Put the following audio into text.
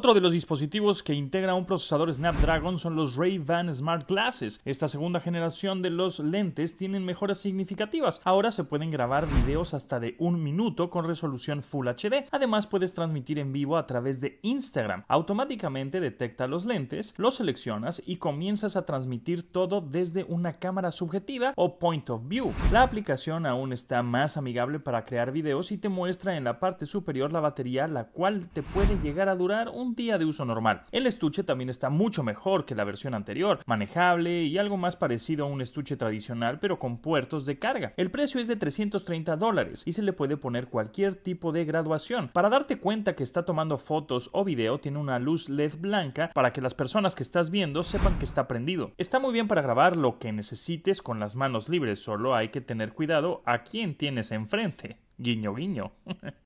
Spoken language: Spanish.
Otro de los dispositivos que integra un procesador Snapdragon son los Ray-Ban Smart Glasses. Esta segunda generación de los lentes tienen mejoras significativas. Ahora se pueden grabar videos hasta de un minuto con resolución Full HD. Además puedes transmitir en vivo a través de Instagram. Automáticamente detecta los lentes, los seleccionas y comienzas a transmitir todo desde una cámara subjetiva o point of view. La aplicación aún está más amigable para crear videos y te muestra en la parte superior la batería la cual te puede llegar a durar un día de uso normal. El estuche también está mucho mejor que la versión anterior, manejable y algo más parecido a un estuche tradicional pero con puertos de carga. El precio es de 330 dólares y se le puede poner cualquier tipo de graduación. Para darte cuenta que está tomando fotos o video tiene una luz LED blanca para que las personas que estás viendo sepan que está prendido. Está muy bien para grabar lo que necesites con las manos libres, solo hay que tener cuidado a quién tienes enfrente. Guiño guiño.